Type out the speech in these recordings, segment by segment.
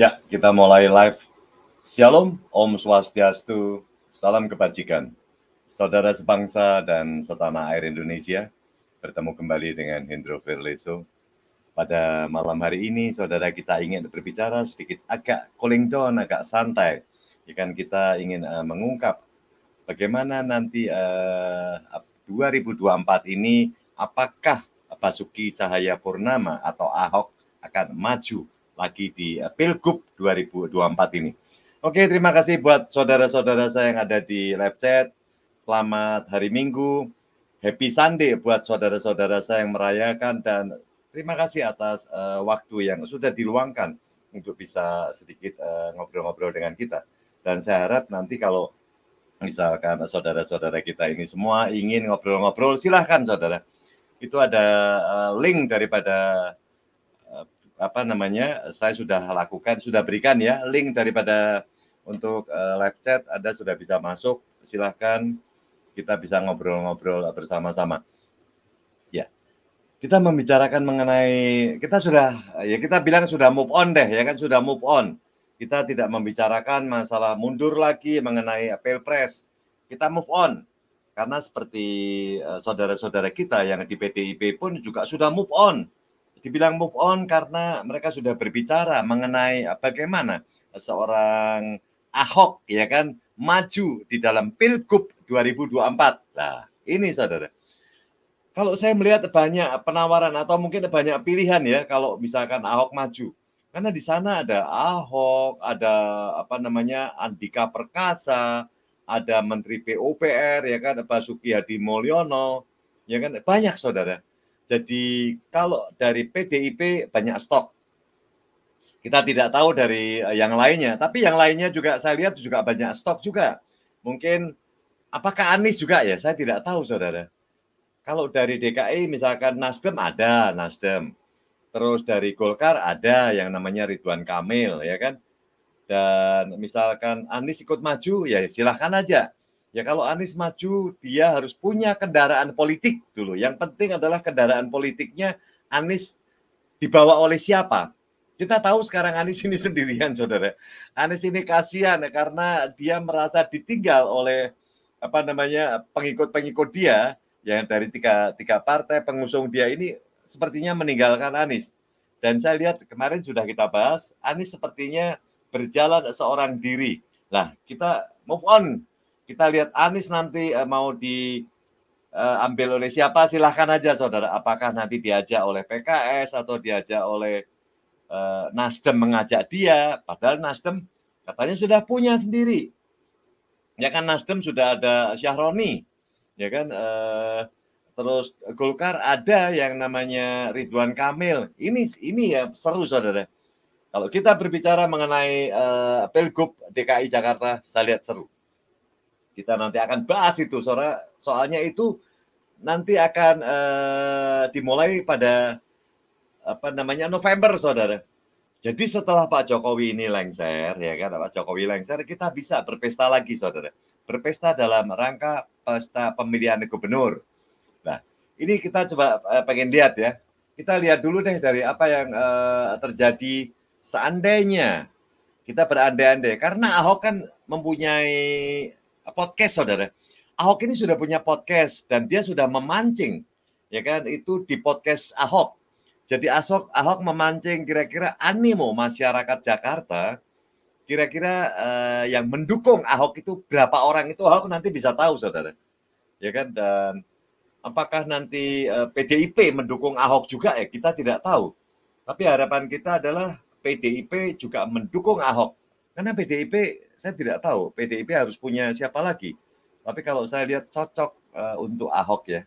Ya, kita mulai live. Shalom, Om Swastiastu, salam kebajikan. Saudara sebangsa dan setanah air Indonesia, bertemu kembali dengan Hendro Firleso. Pada malam hari ini, saudara kita ingin berbicara sedikit agak cooling down, agak santai. Ya kan kita ingin uh, mengungkap bagaimana nanti eh, uh, 2024 ini apakah Basuki Cahaya Purnama atau Ahok akan maju lagi di eh, Pilgub 2024 ini. Oke, terima kasih buat saudara-saudara saya yang ada di live chat. Selamat hari Minggu. Happy Sunday buat saudara-saudara saya yang merayakan dan terima kasih atas uh, waktu yang sudah diluangkan untuk bisa sedikit eh, ngobrol-ngobrol uh, dengan kita. Dan saya harap nanti kalau misalkan saudara-saudara kita ini semua ingin ngobrol-ngobrol, silahkan saudara. Itu ada uh, link daripada apa namanya saya sudah lakukan sudah berikan ya link daripada untuk uh, live chat Anda sudah bisa masuk silahkan kita bisa ngobrol-ngobrol bersama-sama ya kita membicarakan mengenai kita sudah ya kita bilang sudah move on deh ya kan sudah move on kita tidak membicarakan masalah mundur lagi mengenai pilpres kita move on karena seperti eh, saudara-saudara kita yang di PDIP pun juga sudah move on dibilang move on karena mereka sudah berbicara mengenai eh, bagaimana seorang Ahok ya kan maju di dalam Pilgub 2024. Nah, ini saudara. Kalau saya melihat banyak penawaran atau mungkin banyak pilihan ya kalau misalkan Ahok maju. Karena di sana ada Ahok, ada apa namanya Andika Perkasa, ada Menteri PUPR ya kan Basuki Hadi Mulyono, ya kan banyak saudara. Jadi kalau dari PDIP banyak stok. Kita tidak tahu dari eh, yang lainnya, tapi yang lainnya juga saya lihat juga banyak stok juga. Mungkin apakah Anies juga ya? Saya tidak tahu Saudara. Kalau dari DKI misalkan Nasdem ada Nasdem. Terus dari Golkar ada yang namanya Ridwan Kamil ya kan. Dan misalkan Anies ikut maju ya silahkan aja Ya kalau Anies maju, dia harus punya kendaraan politik dulu. Yang penting adalah kendaraan politiknya Anies dibawa oleh siapa. Kita tahu sekarang Anies ini sendirian, saudara. Anies ini kasihan karena dia merasa ditinggal oleh apa namanya pengikut-pengikut dia yang dari tiga, tiga partai pengusung dia ini sepertinya meninggalkan Anies. Dan saya lihat kemarin sudah kita bahas, Anies sepertinya berjalan seorang diri. Nah, kita move on kita lihat Anies nanti uh, mau diambil eh, uh, oleh siapa silahkan aja saudara. Apakah nanti diajak oleh PKS atau diajak oleh uh, Nasdem mengajak dia. Padahal Nasdem katanya sudah punya sendiri. Ya kan Nasdem sudah ada Syahroni, ya kan. Uh, terus Golkar ada yang namanya Ridwan Kamil. Ini ini ya seru saudara. Kalau kita berbicara mengenai uh, Pilgub DKI Jakarta, saya lihat seru. Kita nanti akan bahas itu soalnya soalnya itu nanti akan uh, dimulai pada apa namanya November saudara. Jadi setelah Pak Jokowi ini lengser ya kan Pak Jokowi lengser kita bisa berpesta lagi saudara. Berpesta dalam rangka pesta pemilihan gubernur. Nah, ini kita coba uh, pengen lihat ya. Kita lihat dulu deh dari apa yang uh, terjadi seandainya kita berandai-andai karena Ahok kan mempunyai podcast saudara. Ahok ini sudah punya podcast dan dia sudah memancing ya kan itu di podcast Ahok. Jadi Ahok Ahok memancing kira-kira animo masyarakat Jakarta kira-kira uh, yang mendukung Ahok itu berapa orang itu Ahok nanti bisa tahu saudara. Ya kan dan apakah nanti uh, eh, PDIP mendukung Ahok juga ya kita tidak tahu. Tapi harapan kita adalah PDIP juga mendukung Ahok karena PDIP saya tidak tahu PDIP harus punya siapa lagi. Tapi kalau saya lihat cocok uh, untuk Ahok ya.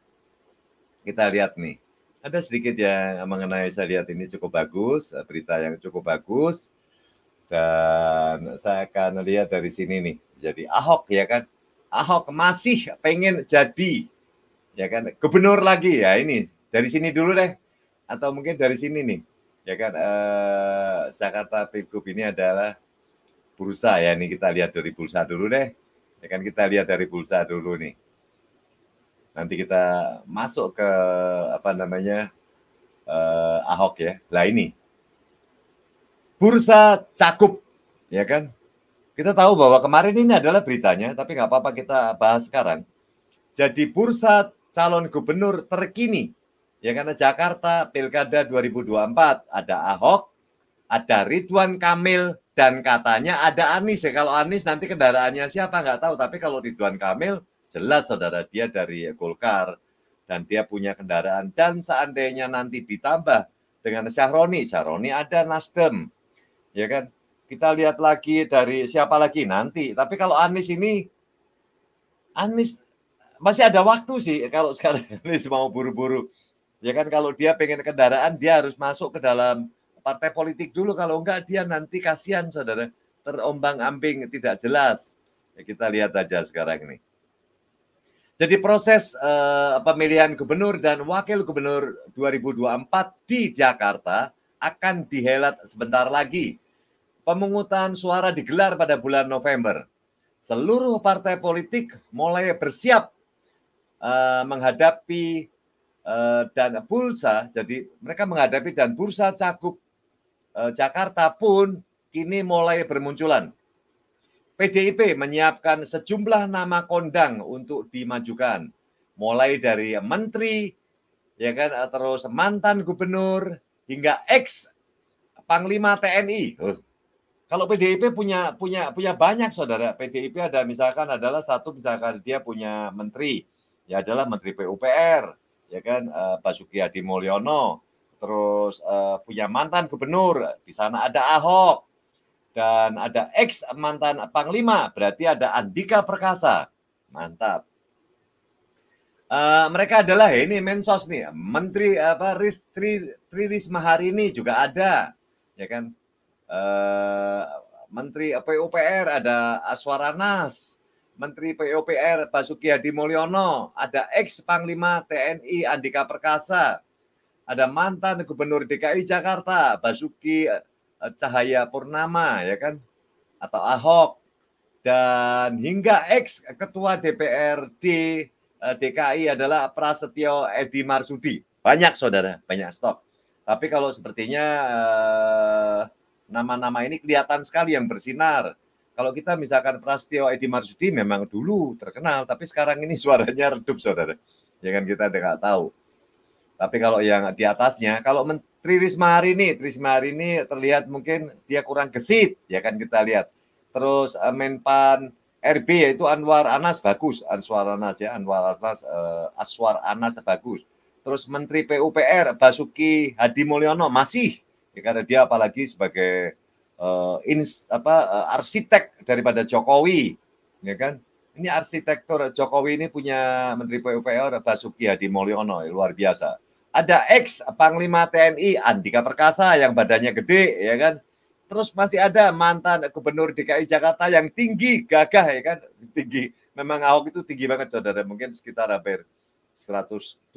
Kita lihat nih. Ada sedikit yang mengenai saya lihat ini cukup bagus, eh, berita yang cukup bagus. Dan saya akan lihat dari sini nih. Jadi Ahok ya kan. Ahok masih pengen jadi ya kan gubernur lagi ya ini dari sini dulu deh atau mungkin dari sini nih ya kan eh, Jakarta Pilgub ini adalah bursa ya ini kita lihat dari bursa dulu deh. Ya kan kita lihat dari bursa dulu nih. Nanti kita masuk ke apa namanya eh, Ahok ya. Lah ini bursa cakup ya kan. Kita tahu bahwa kemarin ini adalah beritanya, tapi nggak apa-apa kita bahas sekarang. Jadi bursa calon gubernur terkini ya karena Jakarta Pilkada 2024 ada Ahok, ada Ridwan Kamil, dan katanya ada Anis. ya. Kalau Anis nanti kendaraannya siapa nggak tahu. Tapi kalau Ridwan Kamil jelas saudara dia dari Golkar dan dia punya kendaraan. Dan seandainya nanti ditambah dengan Syahroni, Syahroni ada Nasdem, ya kan? Kita lihat lagi dari siapa lagi nanti. Tapi kalau Anis ini, Anis masih ada waktu sih kalau sekarang ini mau buru-buru. Ya kan kalau dia pengen kendaraan dia harus masuk ke dalam partai politik dulu kalau enggak dia nanti kasihan saudara terombang-ambing tidak jelas. Ya, kita lihat aja sekarang ini. Jadi proses uh, pemilihan gubernur dan wakil gubernur 2024 di Jakarta akan dihelat sebentar lagi. Pemungutan suara digelar pada bulan November. Seluruh partai politik mulai bersiap uh, menghadapi eh, dan bursa. Jadi mereka menghadapi dan bursa cakup Eh, Jakarta pun kini mulai bermunculan. PDIP menyiapkan sejumlah nama kondang untuk dimajukan, mulai dari menteri, ya kan, eh, terus mantan gubernur hingga ex panglima TNI. Huh. Kalau PDIP punya punya punya banyak saudara. PDIP ada misalkan adalah satu misalkan dia punya menteri, ya adalah menteri PUPR, ya kan, eh, Basuki Hadi Mulyono, terus uh, punya mantan gubernur, di sana ada Ahok, dan ada ex mantan Panglima, berarti ada Andika Perkasa. Mantap. Uh, mereka adalah ini Mensos nih, Menteri apa Tri, Tri hari ini juga ada, ya kan? Uh, Menteri PUPR ada Aswaranas, Menteri PUPR Basuki Hadi Mulyono, ada ex Panglima TNI Andika Perkasa, ada mantan Gubernur DKI Jakarta Basuki eh, Cahaya Purnama ya kan atau Ahok dan hingga ex ketua DPRD DKI eh, adalah Prasetyo Edi Marsudi. Banyak saudara, banyak stok. Tapi kalau sepertinya eh, nama-nama ini kelihatan sekali yang bersinar. Kalau kita misalkan Prasetyo Edi Marsudi memang dulu terkenal, tapi sekarang ini suaranya redup saudara. Jangan ya kita tidak tahu. Tapi kalau yang di atasnya, kalau Menteri Risma hari ini, Risma hari ini terlihat mungkin dia kurang gesit, ya kan kita lihat. Terus eh, Menpan RB yaitu Anwar Anas bagus, Anwar Anas ya, Anwar Anas, uh, Aswar Anas bagus. Terus Menteri PUPR Basuki Hadi Mulyono masih, ya karena dia apalagi sebagai uh, ins, apa uh, arsitek daripada Jokowi, ya kan? Ini arsitektur Jokowi ini punya Menteri PUPR Basuki Hadi Mulyono ya, luar biasa ada ex Panglima TNI Andika Perkasa yang badannya gede ya kan. Terus masih ada mantan Gubernur DKI Jakarta yang tinggi gagah ya kan, tinggi. Memang Ahok itu tinggi banget saudara, mungkin sekitar hampir 178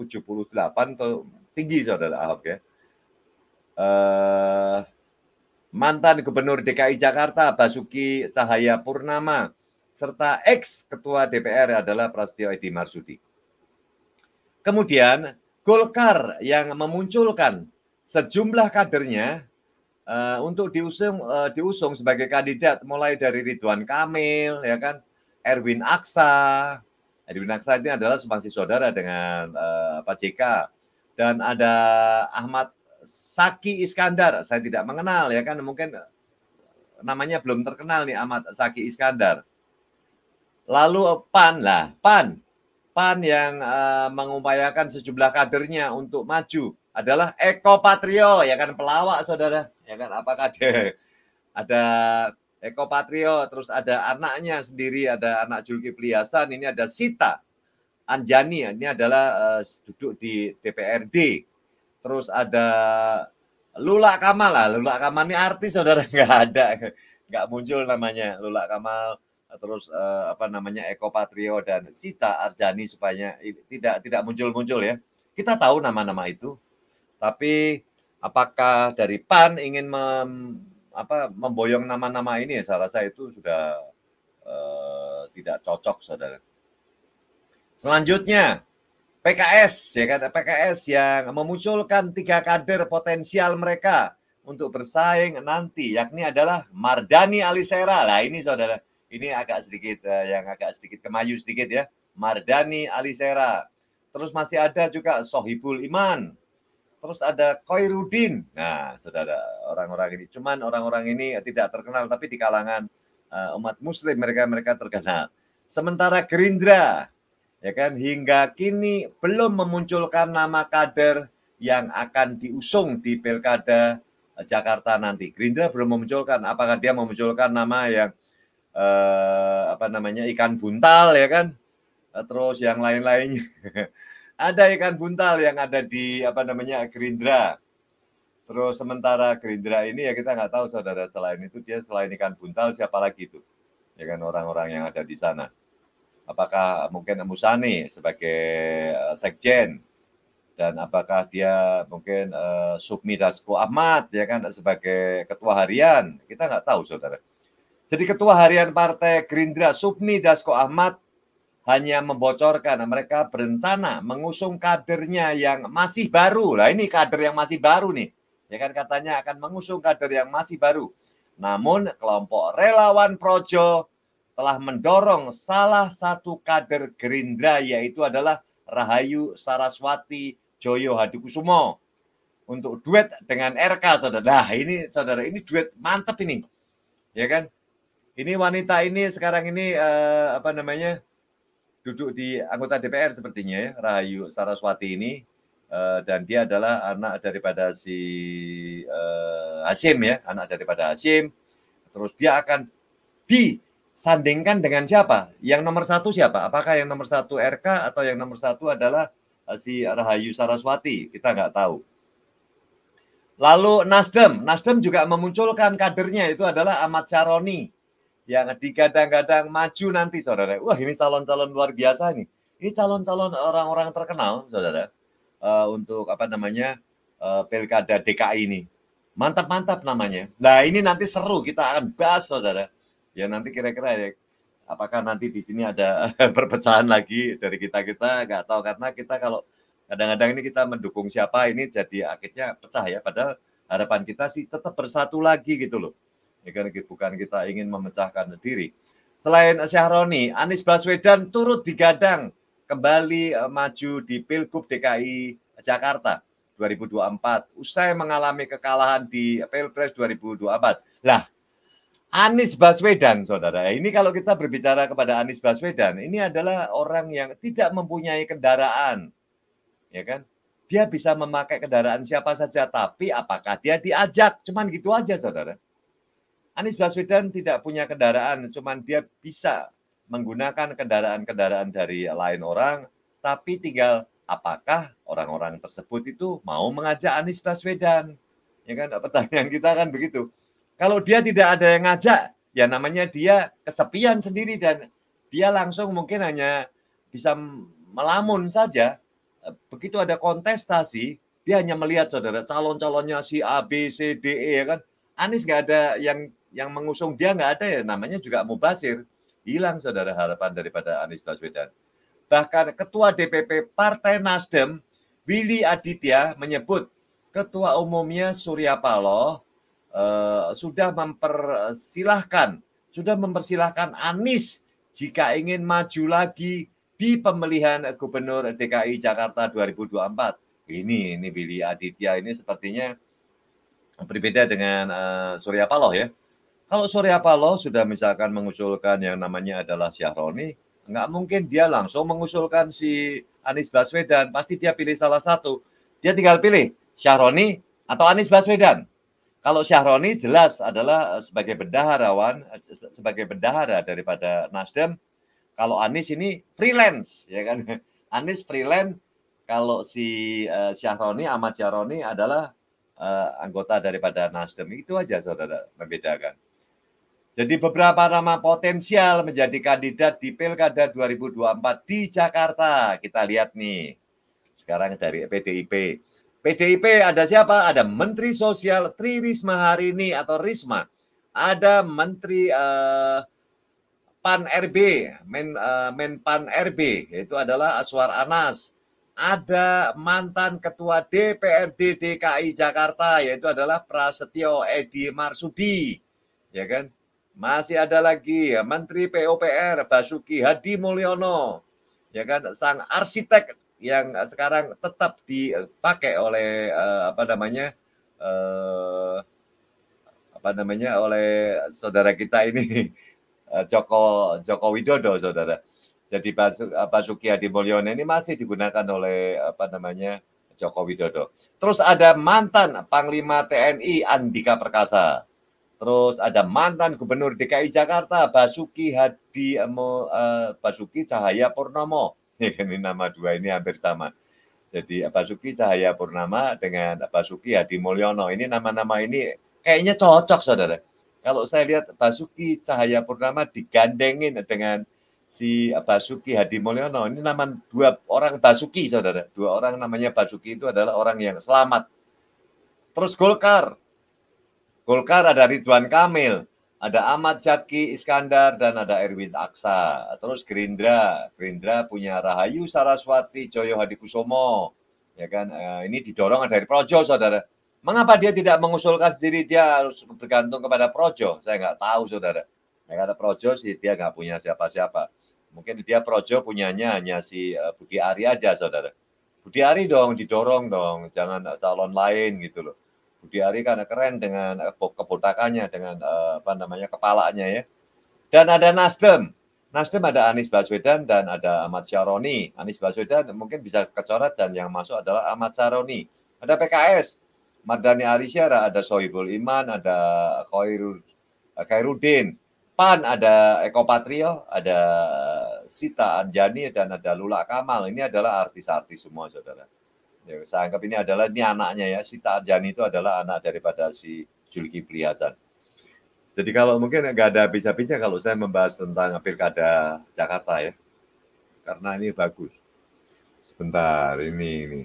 atau tinggi saudara Ahok ya. Uh, mantan Gubernur DKI Jakarta Basuki Cahaya Purnama serta ex Ketua DPR adalah Prasetyo Edi Marsudi. Kemudian Golkar yang memunculkan sejumlah kadernya uh, untuk diusung uh, diusung sebagai kandidat mulai dari Ridwan Kamil ya kan Erwin Aksa Erwin Aksa ini adalah sebangsi saudara dengan uh, eh, Pak JK dan ada Ahmad Saki Iskandar saya tidak mengenal ya kan mungkin namanya belum terkenal nih Ahmad Saki Iskandar lalu PAN lah PAN PAN yang uh, mengupayakan sejumlah kadernya untuk maju adalah Eko Patrio ya kan pelawak saudara ya kan apakah ada ada Eko Patrio terus ada anaknya sendiri ada anak Julki Pliasan ini ada Sita Anjani ini adalah uh, duduk di DPRD terus ada Lula Kamal lah Lula Kamal ini artis saudara nggak ada nggak muncul namanya Lula Kamal terus uh, apa namanya Eko Patrio dan Sita Arjani supaya tidak tidak muncul-muncul ya. Kita tahu nama-nama itu, tapi apakah dari PAN ingin mem, apa, memboyong nama-nama ini? Ya, saya rasa itu sudah uh, tidak cocok, saudara. Selanjutnya PKS ya kan PKS yang memunculkan tiga kader potensial mereka untuk bersaing nanti yakni adalah Mardani Alisera lah ini saudara ini agak sedikit uh, yang agak sedikit kemayu sedikit ya. Mardani Alisera. Terus masih ada juga Sohibul Iman. Terus ada Koirudin. Nah, saudara, orang-orang ini cuman orang-orang ini tidak terkenal tapi di kalangan uh, umat muslim mereka mereka terkenal. Sementara Gerindra ya kan hingga kini belum memunculkan nama kader yang akan diusung di Pilkada eh, Jakarta nanti. Gerindra belum memunculkan apakah dia memunculkan nama yang eh, apa namanya ikan buntal ya kan eh, terus yang lain-lainnya ada ikan buntal yang ada di apa namanya Gerindra terus sementara Gerindra ini ya kita nggak tahu saudara selain itu dia selain ikan buntal siapa lagi itu ya kan orang-orang yang ada di sana apakah mungkin Musani sebagai eh, sekjen dan apakah dia mungkin uh, eh, Submi Dasko Ahmad ya kan sebagai ketua harian kita nggak tahu saudara jadi Ketua Harian Partai Gerindra Submi Dasko Ahmad hanya membocorkan mereka berencana mengusung kadernya yang masih baru. Lah ini kader yang masih baru nih. Ya kan katanya akan mengusung kader yang masih baru. Namun kelompok relawan Projo telah mendorong salah satu kader Gerindra yaitu adalah Rahayu Saraswati Joyo Hadikusumo untuk duet dengan RK saudara. Nah ini saudara ini duet mantep ini, ya kan? Ini wanita ini sekarang ini uh, apa namanya duduk di anggota DPR sepertinya ya Rahayu Saraswati ini uh, dan dia adalah anak daripada si uh, eh, Hasim ya anak daripada Hasim. Terus dia akan disandingkan dengan siapa? Yang nomor satu siapa? Apakah yang nomor satu RK atau yang nomor satu adalah si Rahayu Saraswati? Kita nggak tahu. Lalu Nasdem, Nasdem juga memunculkan kadernya itu adalah Ahmad Syaroni yang digadang-gadang maju nanti saudara. Wah ini calon-calon luar biasa nih. Ini calon-calon orang-orang terkenal saudara uh, untuk apa namanya uh, pilkada DKI ini. Mantap-mantap namanya. Nah ini nanti seru kita akan bahas saudara. Ya nanti kira-kira ya apakah nanti di sini ada perpecahan lagi dari kita kita nggak tahu karena kita kalau kadang-kadang ini kita mendukung siapa ini jadi akhirnya pecah ya padahal harapan kita sih tetap bersatu lagi gitu loh ya kan bukan kita ingin memecahkan diri. Selain Syahroni, Anies Baswedan turut digadang kembali eh, maju di Pilgub DKI Jakarta 2024 usai mengalami kekalahan di Pilpres 2024. Lah, Anies Baswedan, saudara. Eh, ini kalau kita berbicara kepada Anies Baswedan, ini adalah orang yang tidak mempunyai kendaraan, ya kan? Dia bisa memakai kendaraan siapa saja, tapi apakah dia diajak? Cuman gitu aja, saudara. Anies Baswedan tidak punya kendaraan, cuman dia bisa menggunakan kendaraan-kendaraan dari lain orang, tapi tinggal apakah orang-orang tersebut itu mau mengajak Anies Baswedan? Ya kan nah, pertanyaan kita kan begitu. Kalau dia tidak ada yang ngajak, ya namanya dia kesepian sendiri dan dia langsung mungkin hanya bisa melamun saja. Begitu ada kontestasi, dia hanya melihat saudara calon-calonnya si A, B, C, D, E ya kan. Anies nggak ada yang yang mengusung dia nggak ada ya namanya juga mubasir. Hilang saudara harapan daripada Anies Baswedan. Bahkan Ketua DPP Partai Nasdem Willy Aditya menyebut Ketua Umumnya Surya Paloh eh, sudah mempersilahkan sudah mempersilahkan Anies jika ingin maju lagi di pemilihan Gubernur DKI Jakarta 2024. Ini ini Willy Aditya ini sepertinya berbeda dengan uh, Surya Paloh ya. Kalau Surya Paloh sudah misalkan mengusulkan yang namanya adalah Syahroni, nggak mungkin dia langsung mengusulkan si Anies Baswedan. Pasti dia pilih salah satu. Dia tinggal pilih Syahroni atau Anies Baswedan. Kalau Syahroni jelas adalah eh, sebagai bendaharawan, eh, sebagai bendahara daripada Nasdem. Kalau Anies ini freelance, ya kan? Anies freelance. Kalau si eh, Syahroni, Ahmad Syahroni adalah anggota daripada Nasdem. Itu aja saudara membedakan. Jadi beberapa nama potensial menjadi kandidat di Pilkada 2024 di Jakarta. Kita lihat nih. Sekarang dari PDIP. PDIP ada siapa? Ada Menteri Sosial Tri Risma hari ini atau Risma. Ada Menteri eh, Pan RB, Men, eh, Men Pan RB, yaitu adalah Aswar Anas. Ada mantan Ketua DPRD DKI Jakarta, yaitu adalah Prasetyo Edi Marsudi. Ya kan? Masih ada lagi ya, Menteri PUPR Basuki Hadi Mulyono, ya kan sang arsitek yang sekarang tetap dipakai oleh eh, apa namanya eh, apa namanya oleh saudara kita ini eh, Joko Joko Widodo saudara. Jadi eh, Basuki Hadi Mulyono ini masih digunakan oleh apa namanya Joko Widodo. Terus ada mantan Panglima TNI Andika Perkasa. Terus ada mantan Gubernur DKI Jakarta Basuki Hadi uh, Basuki Cahaya Purnomo. ini kan nama dua ini hampir sama. Jadi eh, Basuki Cahaya Purnama dengan Basuki Hadi Mulyono. Ini nama-nama ini kayaknya cocok saudara. Kalau saya lihat Basuki Cahaya Purnama digandengin dengan si Basuki Hadi Mulyono. Ini nama dua orang Basuki saudara. Dua orang namanya Basuki itu adalah orang yang selamat. Terus Golkar, Golkar ada Ridwan Kamil, ada Ahmad Zaki Iskandar dan ada Erwin Aksa. Terus Gerindra, Gerindra punya Rahayu Saraswati, Joyo Hadikusomo. Ya kan, eh, ini didorong dari Projo, saudara. Mengapa dia tidak mengusulkan sendiri? Dia harus bergantung kepada Projo. Saya nggak tahu, saudara. Ya, kata Projo sih dia nggak punya siapa-siapa. Mungkin dia Projo punyanya hanya si eh, Budi Ari aja, saudara. Budi Ari dong, didorong dong, jangan calon lain gitu loh. Budi Ari karena keren dengan eh, kebotakannya, dengan eh, apa namanya kepalanya ya. Dan ada Nasdem. Nasdem ada Anies Baswedan dan ada Ahmad Syaroni. Anies Baswedan mungkin bisa kecoret dan yang masuk adalah Ahmad Syaroni. Ada PKS, Mardani Arisya ada Sohibul Iman, ada Khairudin eh, Khairuddin. PAN ada Eko Patrio, ada Sita Anjani, dan ada Lula Kamal. Ini adalah artis-artis semua, saudara. Ya, saya anggap ini adalah ini anaknya ya. Si Tarjani itu adalah anak daripada si Zulkifli Hasan. Jadi kalau mungkin nggak ada habis-habisnya kalau saya membahas tentang pilkada Jakarta ya. Karena ini bagus. Sebentar, ini ini.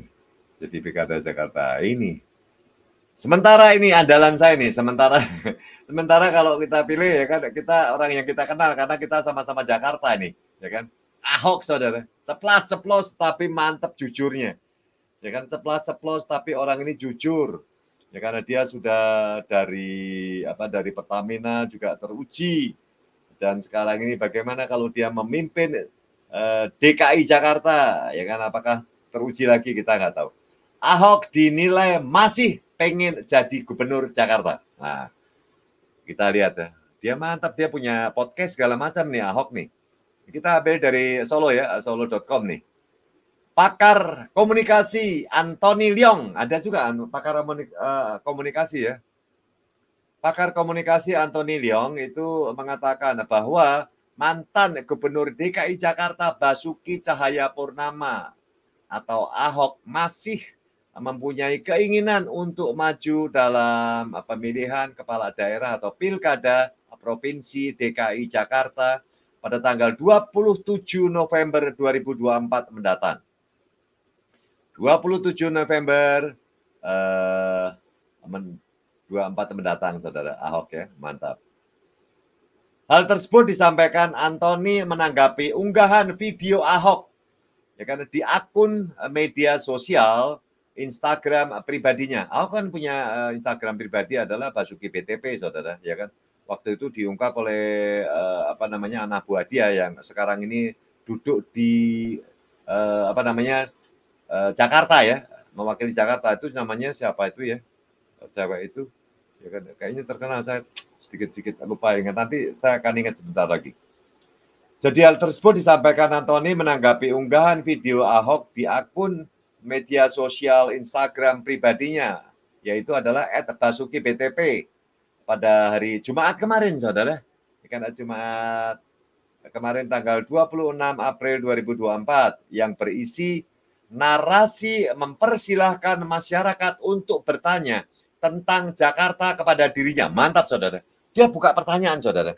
Jadi pilkada Jakarta ini. Sementara ini andalan saya nih, sementara sementara kalau kita pilih ya kan kita orang yang kita kenal karena kita sama-sama Jakarta nih, ya kan. Ahok saudara, ceplas ceplos tapi mantap jujurnya ya kan ceplas-ceplos tapi orang ini jujur ya karena dia sudah dari apa dari Pertamina juga teruji dan sekarang ini bagaimana kalau dia memimpin eh, DKI Jakarta ya kan apakah teruji lagi kita nggak tahu Ahok dinilai masih pengen jadi gubernur Jakarta nah kita lihat ya dia mantap dia punya podcast segala macam nih Ahok nih kita ambil dari Solo ya solo.com nih pakar komunikasi Anthony Leong. Ada juga anu, pakar eh, komunikasi ya. Pakar komunikasi Anthony Leong itu mengatakan bahwa mantan Gubernur DKI Jakarta Basuki Cahaya Purnama atau Ahok masih mempunyai keinginan untuk maju dalam pemilihan kepala daerah atau pilkada Provinsi DKI Jakarta pada tanggal 27 November 2024 mendatang. 27 November eh uh, 24 mendatang Saudara Ahok ya. Mantap. Hal tersebut disampaikan Antoni menanggapi unggahan video Ahok ya karena di akun eh, media sosial Instagram eh, pribadinya. Ahok kan punya eh, Instagram pribadi adalah Basuki BTP Saudara ya kan. Waktu itu diungkap oleh uh, apa namanya anak buah dia yang sekarang ini duduk di uh, apa namanya Eh, Jakarta ya, mewakili Jakarta itu namanya siapa itu ya? Eh, cewek itu ya kan kayaknya terkenal saya sedikit-sedikit lupa ingat nanti saya akan ingat sebentar lagi. Jadi hal tersebut disampaikan Antoni menanggapi unggahan video Ahok di akun media sosial Instagram pribadinya, yaitu adalah @basuki BTP pada hari Jumat kemarin, saudara. Ikan Jumat kemarin tanggal 26 April 2024 yang berisi narasi mempersilahkan masyarakat untuk bertanya tentang Jakarta kepada dirinya. Mantap, saudara. Dia buka pertanyaan, saudara.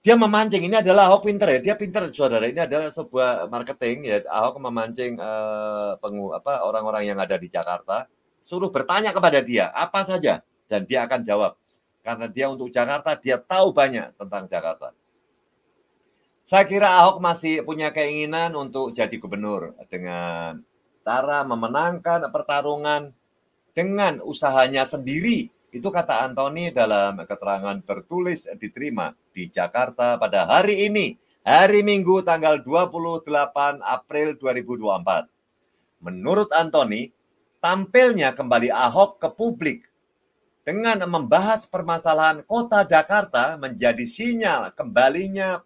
Dia memancing. Ini adalah Ahok pinter ya. Dia pinter, saudara. Ini adalah sebuah marketing ya. Ahok memancing eh, apa orang-orang yang ada di Jakarta. Suruh bertanya kepada dia apa saja dan dia akan jawab. Karena dia untuk Jakarta, dia tahu banyak tentang Jakarta. Saya kira Ahok masih punya keinginan untuk jadi gubernur dengan cara memenangkan pertarungan dengan usahanya sendiri. Itu kata Antoni dalam keterangan tertulis diterima di Jakarta pada hari ini, hari Minggu tanggal 28 April 2024. Menurut Antoni, tampilnya kembali Ahok ke publik dengan membahas permasalahan kota Jakarta menjadi sinyal kembalinya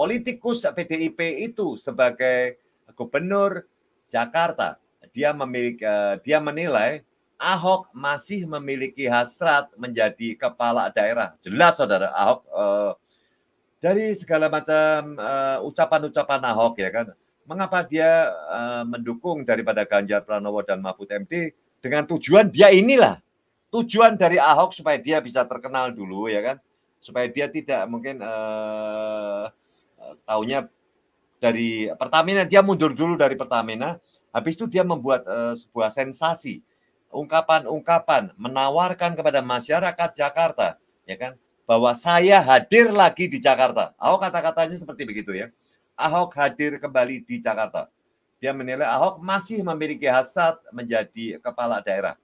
politikus PDIP itu sebagai gubernur Jakarta, dia memiliki eh, dia menilai Ahok masih memiliki hasrat menjadi kepala daerah. Jelas Saudara Ahok eh, dari segala macam eh, ucapan-ucapan eh, Ahok ya kan. Mengapa dia eh, mendukung daripada Ganjar Pranowo dan Mahfud MD dengan tujuan dia inilah tujuan dari Ahok supaya dia bisa terkenal dulu ya kan supaya dia tidak mungkin eh, Eh, taunya dari Pertamina dia mundur dulu dari Pertamina habis itu dia membuat uh, sebuah sensasi ungkapan-ungkapan menawarkan kepada masyarakat Jakarta ya kan bahwa saya hadir lagi di Jakarta Ahok kata-katanya seperti begitu ya Ahok hadir kembali di Jakarta dia menilai Ahok masih memiliki hasrat menjadi kepala daerah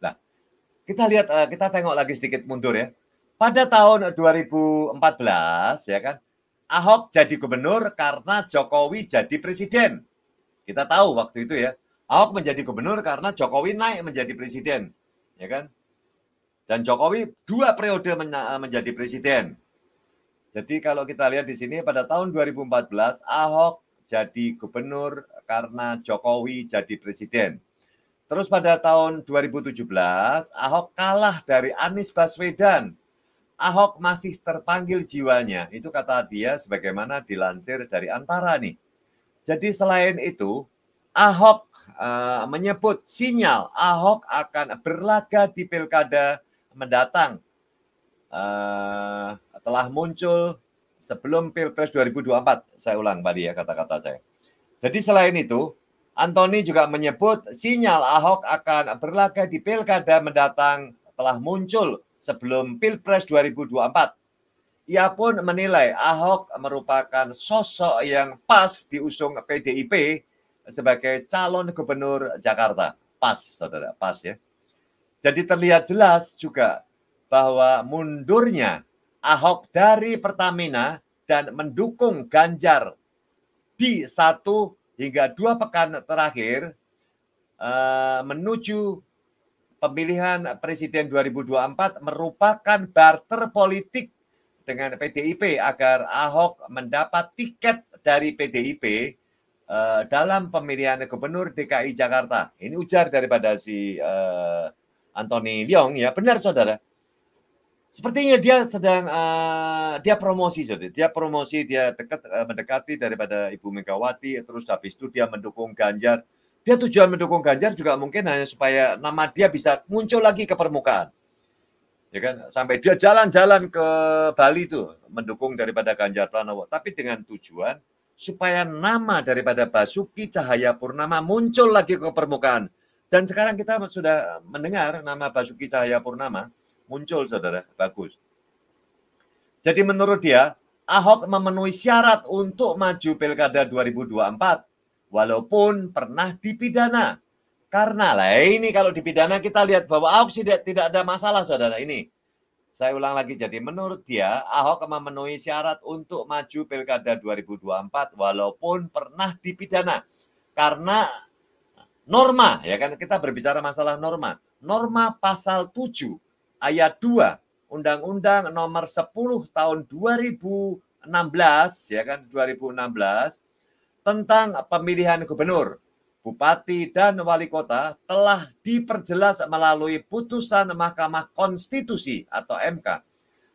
nah kita lihat eh, kita tengok lagi sedikit mundur ya pada tahun 2014 ya kan Ahok jadi gubernur karena Jokowi jadi presiden. Kita tahu waktu itu ya. Ahok menjadi gubernur karena Jokowi naik menjadi presiden. Ya kan? Dan Jokowi dua periode eh, menjadi presiden. Jadi kalau kita lihat di sini pada tahun 2014 Ahok jadi gubernur karena Jokowi jadi presiden. Terus pada tahun 2017 Ahok kalah dari Anies Baswedan Ahok masih terpanggil jiwanya. Itu kata dia sebagaimana dilansir dari Antara nih. Jadi selain itu, Ahok uh, menyebut sinyal Ahok akan berlaga di pilkada mendatang uh, telah muncul sebelum Pilpres 2024. Saya ulang tadi ya kata-kata saya. Jadi selain itu, Antoni juga menyebut sinyal Ahok akan berlaga di pilkada mendatang telah muncul sebelum Pilpres 2024. Ia pun menilai Ahok merupakan sosok yang pas diusung PDIP sebagai calon gubernur Jakarta. Pas, saudara, pas ya. Jadi terlihat jelas juga bahwa mundurnya Ahok dari Pertamina dan mendukung Ganjar di satu hingga dua pekan terakhir eh, menuju pemilihan presiden 2024 merupakan barter politik dengan PDIP agar Ahok mendapat tiket dari PDIP uh, eh, dalam pemilihan gubernur DKI Jakarta. Ini ujar daripada si uh, Anthony Leong ya, benar saudara. Sepertinya dia sedang uh, dia promosi saudara, dia promosi dia dekat uh, mendekati daripada Ibu Megawati, terus habis itu dia mendukung Ganjar dia tujuan mendukung Ganjar juga mungkin hanya supaya nama dia bisa muncul lagi ke permukaan. Ya kan? Sampai dia jalan-jalan ke Bali itu mendukung daripada Ganjar Pranowo. Tapi dengan tujuan supaya nama daripada Basuki Cahaya Purnama muncul lagi ke permukaan. Dan sekarang kita sudah mendengar nama Basuki Cahaya Purnama muncul, saudara. Bagus. Jadi menurut dia, Ahok memenuhi syarat untuk maju Pilkada 2024 walaupun pernah dipidana. Karena lah eh, ini kalau dipidana kita lihat bahwa Ahok tidak tidak ada masalah saudara ini. Saya ulang lagi jadi menurut dia Ahok memenuhi syarat untuk maju Pilkada 2024 walaupun pernah dipidana. Karena norma ya kan kita berbicara masalah norma. Norma pasal 7 ayat 2 Undang-Undang nomor 10 tahun 2016 ya kan 2016 tentang pemilihan gubernur, bupati, dan wali kota telah diperjelas melalui putusan Mahkamah Konstitusi atau MK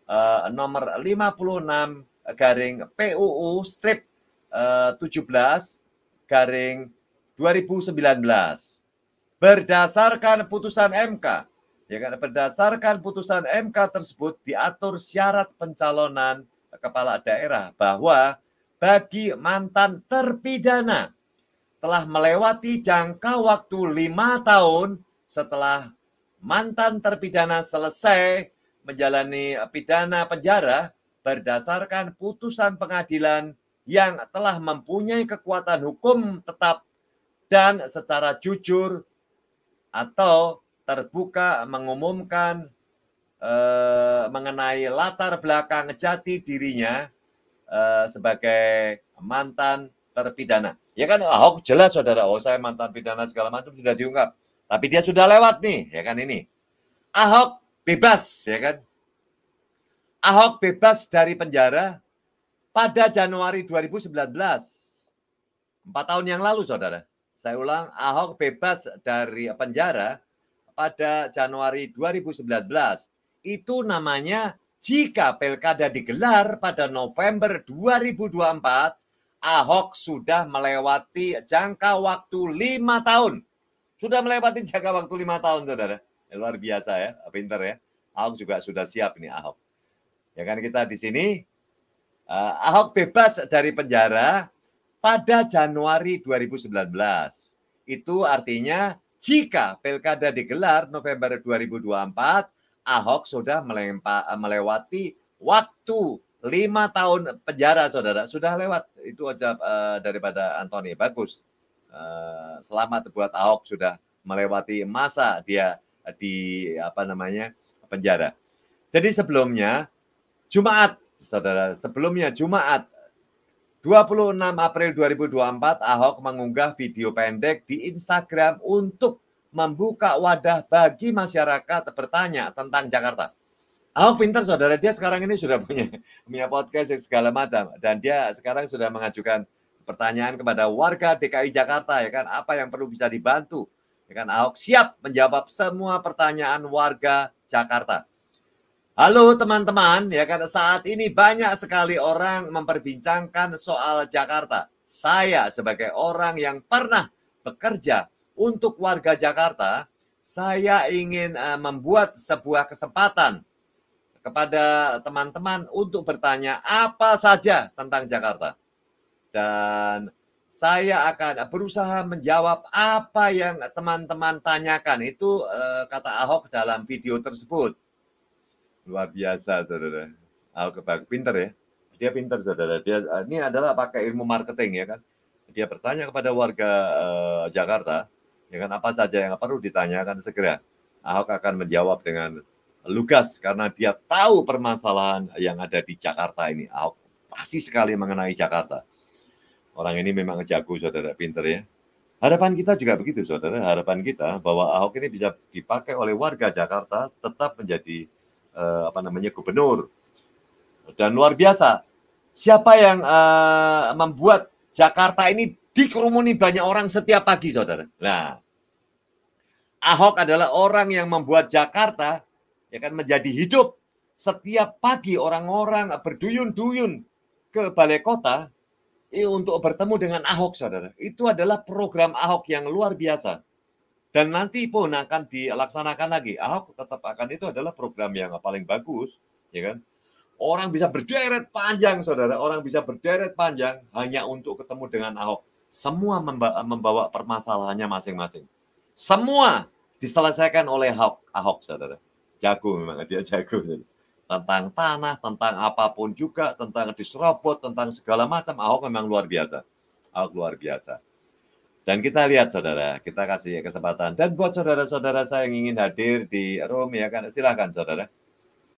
eh, nomor 56 garing PUU strip eh, 17 garing 2019. Berdasarkan putusan MK, ya kan berdasarkan putusan MK tersebut diatur syarat pencalonan kepala daerah bahwa bagi mantan terpidana telah melewati jangka waktu lima tahun setelah mantan terpidana selesai menjalani pidana penjara berdasarkan putusan pengadilan yang telah mempunyai kekuatan hukum tetap dan secara jujur atau terbuka mengumumkan eh, mengenai latar belakang jati dirinya Eh, sebagai mantan terpidana. Ya kan Ahok jelas saudara, oh saya mantan pidana segala macam sudah diungkap. Tapi dia sudah lewat nih, ya kan ini. Ahok bebas, ya kan. Ahok bebas dari penjara pada Januari 2019. Empat tahun yang lalu, saudara. Saya ulang, Ahok bebas dari penjara pada Januari 2019. Itu namanya jika pilkada digelar pada November 2024, Ahok sudah melewati jangka waktu lima tahun. Sudah melewati jangka waktu lima tahun, saudara. Luar biasa ya, pinter ya. Ahok juga sudah siap ini Ahok. Ya kan kita di sini, uh, Ahok bebas dari penjara pada Januari 2019. Itu artinya jika pilkada digelar November 2024, Ahok sudah melempa, eh, melewati waktu lima tahun penjara, saudara. Sudah lewat itu aja uh, eh, daripada Antoni. Bagus. Uh, selamat buat Ahok sudah melewati masa dia di apa namanya penjara. Jadi sebelumnya Jumat, saudara, sebelumnya Jumat 26 April 2024 Ahok mengunggah video pendek di Instagram untuk membuka wadah bagi masyarakat bertanya tentang Jakarta. Ahok pinter saudara dia sekarang ini sudah punya punya podcast yang segala macam dan dia sekarang sudah mengajukan pertanyaan kepada warga DKI Jakarta ya kan apa yang perlu bisa dibantu ya kan Ahok siap menjawab semua pertanyaan warga Jakarta. Halo teman-teman ya kan saat ini banyak sekali orang memperbincangkan soal Jakarta. Saya sebagai orang yang pernah bekerja untuk warga Jakarta, saya ingin eh, membuat sebuah kesempatan kepada teman-teman untuk bertanya apa saja tentang Jakarta. Dan saya akan berusaha menjawab apa yang teman-teman tanyakan. Itu eh, kata Ahok dalam video tersebut. Luar biasa, saudara. Ahok pinter ya dia pinter saudara dia eh, ini adalah pakai ilmu marketing ya kan dia bertanya kepada warga uh, Jakarta ya kan apa saja yang perlu ditanyakan segera. Ahok akan menjawab dengan lugas karena dia tahu permasalahan yang ada di Jakarta ini. Ahok pasti sekali mengenai Jakarta. Orang ini memang jago, saudara, pinter ya. Harapan kita juga begitu, saudara. Harapan kita bahwa Ahok ini bisa dipakai oleh warga Jakarta tetap menjadi eh, apa namanya gubernur. Dan luar biasa, siapa yang eh, membuat Jakarta ini dikerumuni banyak orang setiap pagi, saudara. Nah, Ahok adalah orang yang membuat Jakarta ya kan menjadi hidup. Setiap pagi orang-orang berduyun-duyun ke balai kota eh, untuk bertemu dengan Ahok, saudara. Itu adalah program Ahok yang luar biasa. Dan nanti pun akan dilaksanakan lagi. Ahok tetap akan itu adalah program yang paling bagus, ya kan? Orang bisa berderet panjang, saudara. Orang bisa berderet panjang hanya untuk ketemu dengan Ahok. Semua membawa permasalahannya masing-masing. Semua diselesaikan oleh Ahok, Ahok saudara. Jago memang dia jago. Saudara. Tentang tanah, tentang apapun juga, tentang diserobot, tentang segala macam. Ahok memang luar biasa. Ahok luar biasa. Dan kita lihat saudara, kita kasih kesempatan. Dan buat saudara-saudara saya yang ingin hadir di room ya kan, silahkan saudara